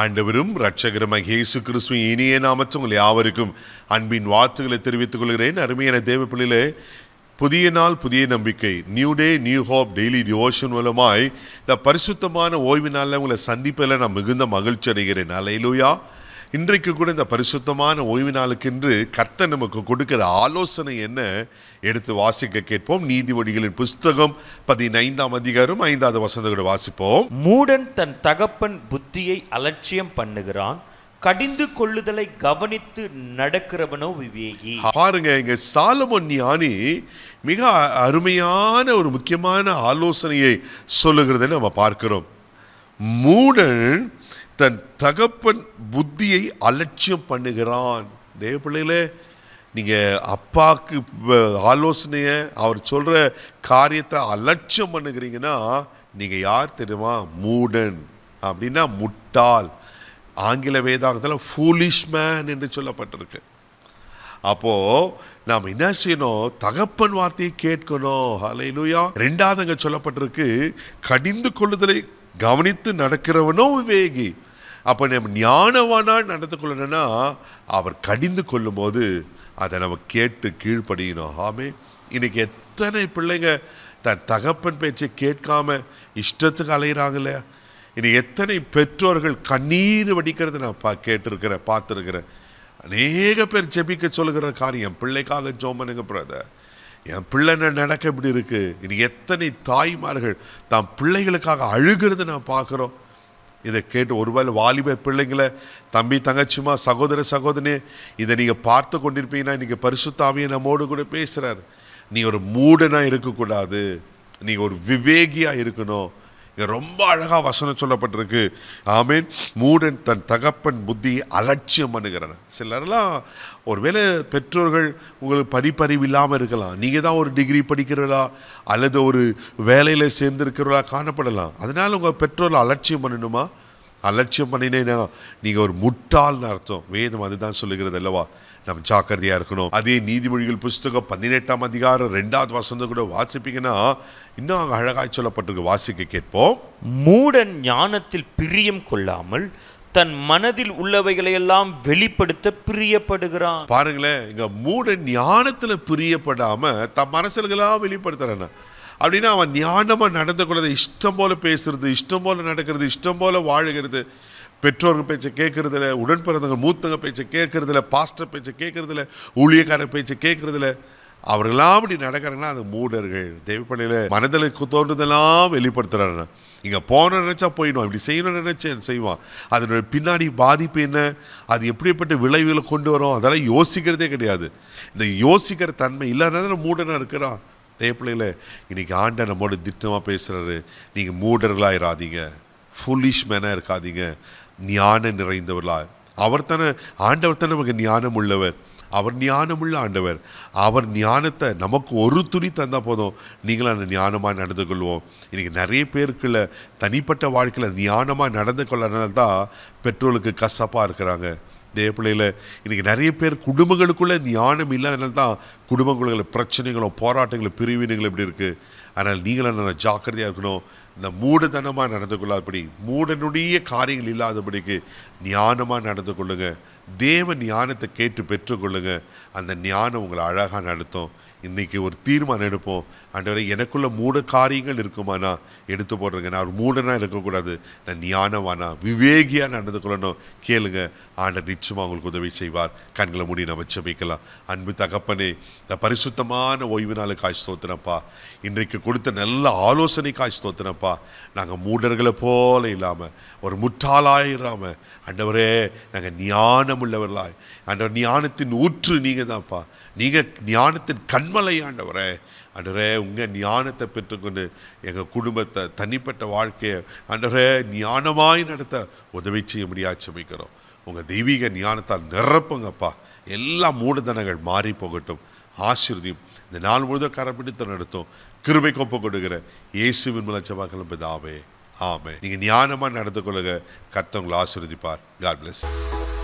ஆண்டவரும் ரட்சகருமாக இயேசு கிறிஸ்துவின் இனிய நாமற்ற உங்கள் யாவருக்கும் அன்பின் வார்த்தைகளை தெரிவித்துக் கொள்கிறேன் அருமையான தேவப்பிள்ளையிலே புதிய நாள் புதிய நம்பிக்கை new day new hope daily devotion மூலமாய் இந்த பரிசுத்தமான ஓய்வினால் உங்களை சந்திப்பில் நான் மிகுந்த மகிழ்ச்சி அடைகிறேன் அலையிலூயா இன்றைக்கு கூட இந்த பரிசுத்தமான ஓய்வு நாளுக்கென்று கர்த்த நமக்கு கொடுக்கிற ஆலோசனை என்ன எடுத்து வாசிக்க கேட்போம் நீதிபதிகளின் புஸ்தகம் பதினைந்தாம் அதிகாரம் ஐந்தாவது வசந்தங்களை வாசிப்போம் மூடன் தன் தகப்பன் புத்தியை அலட்சியம் பண்ணுகிறான் கடிந்து கொள்ளுதலை கவனித்து நடக்கிறவனோ விவேகி பாருங்க இங்க சாலமன் ஞானி மிக அருமையான ஒரு முக்கியமான ஆலோசனையை சொல்லுகிறத நம்ம பார்க்கிறோம் மூடன் தன் தகப்பன் புத்தியை அலட்சியம் பண்ணுகிறான் தேவ பிள்ளைகளே நீங்கள் அப்பாவுக்கு ஆலோசனையை அவர் சொல்கிற காரியத்தை அலட்சியம் பண்ணுகிறீங்கன்னா நீங்கள் யார் தெரியுமா மூடன் அப்படின்னா முட்டாள் ஆங்கில வேதாகத்தில் ஃபூலிஷ் மேன் என்று சொல்லப்பட்டிருக்கு அப்போது நாம் என்ன செய்யணும் தகப்பன் வார்த்தையை கேட்கணும் ஹலையிலுயா ரெண்டாவது அங்கே சொல்லப்பட்டிருக்கு கடிந்து கொள்ளுதலை கவனித்து நடக்கிறவனும் விவேகி அப்போ நம்ம ஞானவானாக நடந்து கொள்ளணும்னா அவர் கடிந்து கொள்ளும்போது அதை நம்ம கேட்டு கீழ்ப்படியணும் ஆமே இன்றைக்கி எத்தனை பிள்ளைங்க தன் தகப்பன் பேச்சை கேட்காம இஷ்டத்துக்கு அலையிறாங்களே இனி எத்தனை பெற்றோர்கள் கண்ணீர் வடிக்கிறது நான் பா கேட்டிருக்கிறேன் பார்த்துருக்கிறேன் அநேக பேர் ஜெபிக்க சொல்கிற காரியம் பிள்ளைக்காக ஜோமனுங்க பிரதர் என் பிள்ளை நடக்க இப்படி இருக்குது இனி எத்தனை தாய்மார்கள் தான் பிள்ளைகளுக்காக அழுகிறது நான் பார்க்குறோம் இதை கேட்டு ஒருவேளை வாலிப பிள்ளைங்களை தம்பி தங்கச்சிமா சகோதர சகோதரனே இதை நீங்கள் பார்த்து கொண்டிருப்பீங்கன்னா இன்றைக்கி பரிசுத்தாவியை நம்மோடு கூட பேசுகிறார் நீ ஒரு மூடனாக இருக்கக்கூடாது நீ ஒரு விவேகியாக இருக்கணும் ரொம்ப அழகாக வசனம் சொல்லப்பட்டிருக்கு ஆமீன் மூடன் தன் தகப்பன் புத்தியை அலட்சியம் பண்ணுகிறன சிலரெல்லாம் ஒருவேளை பெற்றோர்கள் உங்களுக்கு படிப்பறிவு இல்லாமல் இருக்கலாம் நீங்கள் தான் ஒரு டிகிரி படிக்கிறவர்களா அல்லது ஒரு வேலையில் சேர்ந்துருக்கிறவர்களா காணப்படலாம் அதனால் உங்கள் பெற்றோர்கள் அலட்சியம் பண்ணணுமா அலட்சியம் பண்ணினேன்னா நீங்கள் ஒரு முட்டாள்னு அர்த்தம் வேதம் அதுதான் சொல்லுகிறது அல்லவா நம்ம ஜாக்கிரதையாக இருக்கணும் அதே நீதிமொழிகள் புஸ்தகம் பதினெட்டாம் அதிகாரம் ரெண்டாவது வசந்தம் கூட வாசிப்பீங்கன்னா இன்னும் அங்கே அழகாய் சொல்லப்பட்டிருக்கு வாசிக்க கேட்போம் மூடன் ஞானத்தில் பிரியம் கொள்ளாமல் தன் மனதில் உள்ளவைகளை எல்லாம் வெளிப்படுத்த பிரியப்படுகிறான் பாருங்களேன் இங்க மூட ஞானத்துல பிரியப்படாம தம் மனசுகளாக வெளிப்படுத்துறேன்னா அப்படின்னா அவன் ஞானமாக நடந்து கொள்ளதை இஷ்டம் போல் பேசுறது இஷ்டம் போல் நடக்கிறது இஷ்டம் போல் வாழுகிறது பெற்றோர்கள் பேச்சை கேட்குறதில்ல உடன்பிறந்தவங்க மூத்தவங்க பேச்சை கேட்குறதில்ல பாஸ்டர் பேச்சை கேட்குறதில்ல ஊழியக்கார பேச்சை கேட்குறதில்ல அவர்களாம் அப்படி நடக்கிறாங்கன்னா அது மூடர்கள் தேவைப்படையில் மனதிலுக்கு தோன்றதெல்லாம் வெளிப்படுத்துகிறாங்க இங்கே போன நினச்சா போயிடும் இப்படி செய்யணும்னு நினச்சேன் செய்வான் அதனுடைய பின்னாடி பாதிப்பு என்ன அது எப்படிப்பட்ட விளைவுகளை கொண்டு வரும் அதெல்லாம் யோசிக்கிறதே கிடையாது இந்த யோசிக்கிற தன்மை இல்லாதனால மூடனாக இருக்கிறான் தேப்பிள்ளையில் பிள்ளைகள இன்றைக்கி ஆண்டை நம்மோடு திட்டமாக பேசுகிறாரு நீங்கள் மூடர்களாக இராதீங்க ஃபுல்லிஷ் மேனாக இருக்காதீங்க ஞானம் நிறைந்தவர்களாக அவர் தானே ஆண்டவர் தானே நமக்கு ஞானம் உள்ளவர் அவர் ஞானமுள்ள ஆண்டவர் அவர் ஞானத்தை நமக்கு ஒரு துணி தந்தால் போதும் நீங்களும் அந்த ஞானமாக நடந்து கொள்வோம் இன்றைக்கி நிறைய பேருக்குள்ள தனிப்பட்ட வாழ்க்கையில் ஞானமாக நடந்து கொள்ளனால்தான் பெட்ரோலுக்கு கசப்பாக இருக்கிறாங்க தேவப்பிள்ளையில் இன்றைக்கி நிறைய பேர் குடும்பங்களுக்குள்ளே ஞானம் இல்லாதனால தான் குடும்பங்களுக்கு பிரச்சனைகளும் போராட்டங்களும் பிரிவினைகளும் இப்படி இருக்குது அதனால் நீங்களும் நல்லா ஜாக்கிரதையாக இருக்கணும் இந்த மூடதனமாக நடந்து கொள்ளாதபடி மூடனுடைய காரியங்கள் இல்லாதபடிக்கு ஞானமாக நடந்து கொள்ளுங்கள் தேவ ஞானத்தை கேட்டு பெற்றுக்கொள்ளுங்க அந்த ஞானம் உங்களை அழகாக நடத்தும் இன்றைக்கி ஒரு தீர்மானம் எடுப்போம் ஆண்டவரை எனக்குள்ளே மூட காரியங்கள் இருக்குமானா எடுத்து போடுறேங்க நான் ஒரு மூடனாக இருக்கக்கூடாது நான் ஞானமானா விவேகியாக நடந்து கொள்ளணும் கேளுங்க ஆண்டர் நிச்சயமாக உங்களுக்கு உதவி செய்வார் கண்களை மூடி நம்ம வைக்கலாம் அன்பு தகப்பனே இந்த பரிசுத்தமான ஓய்வு நாள் காய்ச்சி தோத்துனப்பா இன்றைக்கு கொடுத்த நல்ல ஆலோசனை காய்ச்சி தோத்துனப்பா நாங்கள் மூடர்களை போல இல்லாமல் ஒரு முட்டாளாயிராமல் அண்டவரே நாங்கள் ஞானம் ஞானம் உள்ளவர்களாய் ஞானத்தின் ஊற்று நீங்கள் தான்ப்பா நீங்கள் ஞானத்தின் கண்மலை அன்றரே உங்கள் ஞானத்தை பெற்றுக்கொண்டு எங்கள் குடும்பத்தை தனிப்பட்ட வாழ்க்கையை அன்றரே ஞானமாய் நடத்த உதவி செய்ய முடியாது சமைக்கிறோம் உங்கள் தெய்வீக ஞானத்தால் நிரப்புங்கப்பா எல்லா மூடதனங்கள் மாறி போகட்டும் ஆசிரியம் இந்த நாள் முழுதும் கரப்பிடித்த நடத்தும் கிருபை கொப்ப கொடுக்கிற இயேசுவின் மூலச்சபாக்களும் பிதாவே ஆமாம் நீங்கள் ஞானமாக நடந்து கொள்ளுங்க கர்த்தவங்களை ஆசிரியப்பார் காட் பிளஸ்